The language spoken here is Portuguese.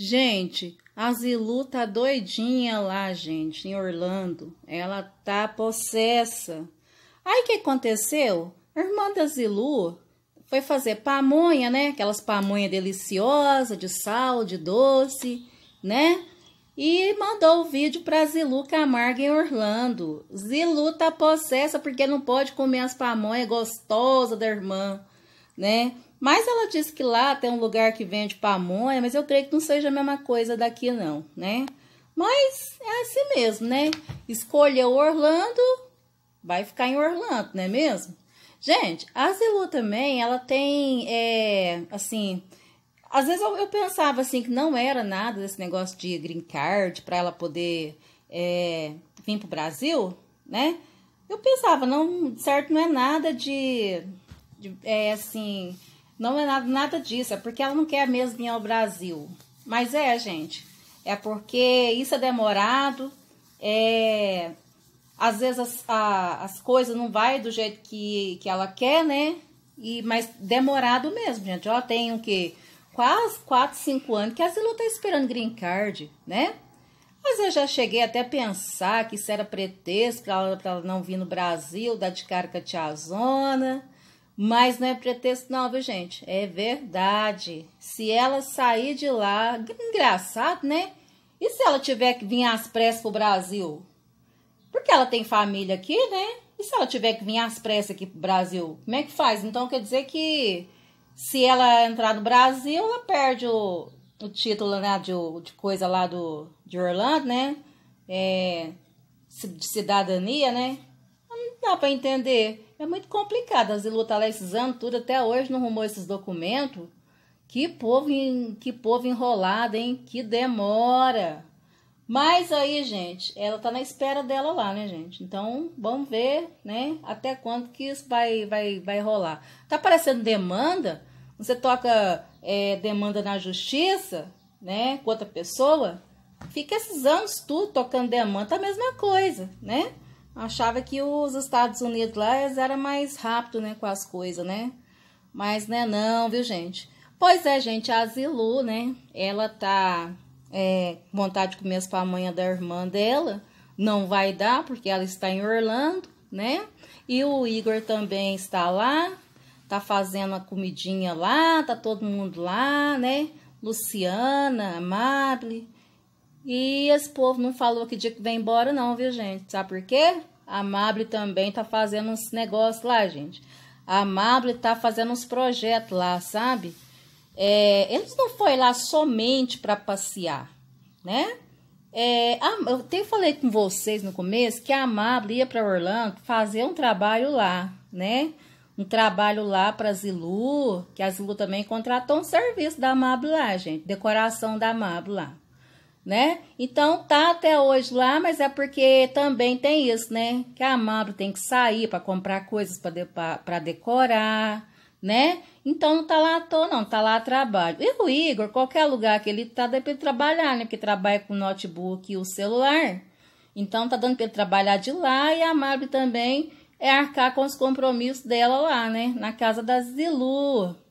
Gente, a Zilu tá doidinha lá, gente, em Orlando. Ela tá possessa. Aí o que aconteceu? A irmã da Zilu foi fazer pamonha, né? Aquelas pamonha deliciosa, de sal, de doce, né? E mandou o vídeo para Zilu Camargo em Orlando. Zilu tá possessa porque não pode comer as pamonhas gostosas da irmã né? Mas ela disse que lá tem um lugar que vende pamonha, mas eu creio que não seja a mesma coisa daqui não, né? Mas é assim mesmo, né? o Orlando, vai ficar em Orlando, não é mesmo? Gente, a Zilu também, ela tem, é, assim, às vezes eu, eu, pensava assim que não era nada desse negócio de green card para ela poder é, vir pro Brasil, né? Eu pensava, não, certo, não é nada de é assim, não é nada, nada disso, é porque ela não quer mesmo vir ao Brasil. Mas é, gente, é porque isso é demorado, é, às vezes as, a, as coisas não vai do jeito que, que ela quer, né? E, mas demorado mesmo, gente. Ó, tem o quê? Quase 4, 5 anos que a Zilu tá esperando green card, né? Mas eu já cheguei até a pensar que isso era pretexto para ela, ela, não vir no Brasil, dar de cara com a tiazona. Mas não é pretexto, não, viu, gente? É verdade. Se ela sair de lá, engraçado, né? E se ela tiver que vir às pressas pro Brasil? Porque ela tem família aqui, né? E se ela tiver que vir às pressas aqui pro Brasil? Como é que faz? Então quer dizer que se ela entrar no Brasil, ela perde o, o título né, de, de, coisa lá do, de Orlando, né? É, de cidadania, né? Não dá para entender. É muito complicado. As tá lá esses anos, tudo até hoje não arrumou esses documentos. Que povo, que povo enrolado, hein? Que demora. Mas aí, gente, ela tá na espera dela lá, né, gente? Então, vamos ver, né? Até quando que isso vai, vai, vai rolar. Tá aparecendo demanda? Você toca é, demanda na justiça, né? Com outra pessoa? Fica esses anos tudo tocando demanda, tá a mesma coisa, né? achava que os Estados Unidos lá era mais rápido, né, com as coisas, né? Mas né, não, viu, gente? Pois é, gente, a Zilu, né? Ela tá é, vontade de comer as pamonhas da irmã dela. Não vai dar, porque ela está em Orlando, né? E o Igor também está lá, tá fazendo a comidinha lá, tá todo mundo lá, né? Luciana, Amable, e esse povo não falou que dia que vem embora, não, viu, gente? Sabe por quê? A Mable também tá fazendo uns negócios lá, gente. A Mable tá fazendo uns projetos lá, sabe? É, eles não foi lá somente para passear, né? É, a, eu até falei com vocês no começo que a Mable ia para Orlando fazer um trabalho lá, né? Um trabalho lá para a Zilu, que a Zilu também contratou um serviço da Mable lá, gente. Decoração da Mable lá né? Então tá até hoje lá, mas é porque também tem isso, né? Que a Amado tem que sair para comprar coisas para de, pra, decorar, né? Então não tá lá à toa, não, tá lá a trabalho. E o Igor, qualquer lugar que ele tá, dá pra ele trabalhar, né? Porque trabalha com notebook e o celular. Então tá dando para ele trabalhar de lá e a Amado também é arcar com os compromissos dela lá, né? Na casa da Zilu.